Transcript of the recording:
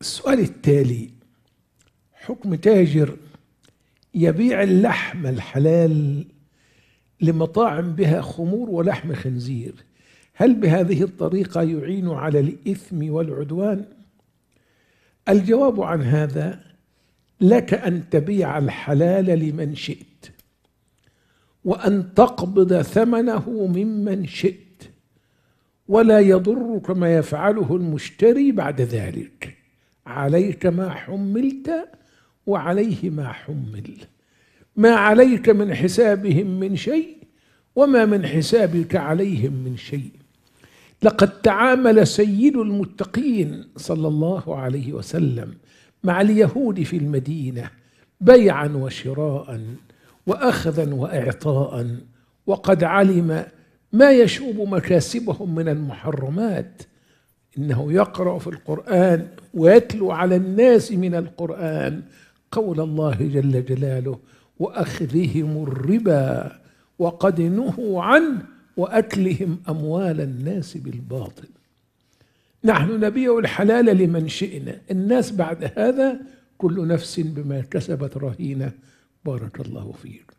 السؤال التالي حكم تاجر يبيع اللحم الحلال لمطاعم بها خمور ولحم خنزير هل بهذه الطريقة يعين على الإثم والعدوان؟ الجواب عن هذا لك أن تبيع الحلال لمن شئت وأن تقبض ثمنه ممن شئت ولا يضرك ما يفعله المشتري بعد ذلك عليك ما حملت وعليه ما حمل ما عليك من حسابهم من شيء وما من حسابك عليهم من شيء لقد تعامل سيد المتقين صلى الله عليه وسلم مع اليهود في المدينه بيعا وشراء واخذا واعطاء وقد علم ما يشوب مكاسبهم من المحرمات انه يقرا في القران ويتلو على الناس من القران قول الله جل جلاله واخذهم الربا وقد نهوا عنه واكلهم اموال الناس بالباطل نحن نبيع الحلال لمن شئنا الناس بعد هذا كل نفس بما كسبت رهينه بارك الله فيك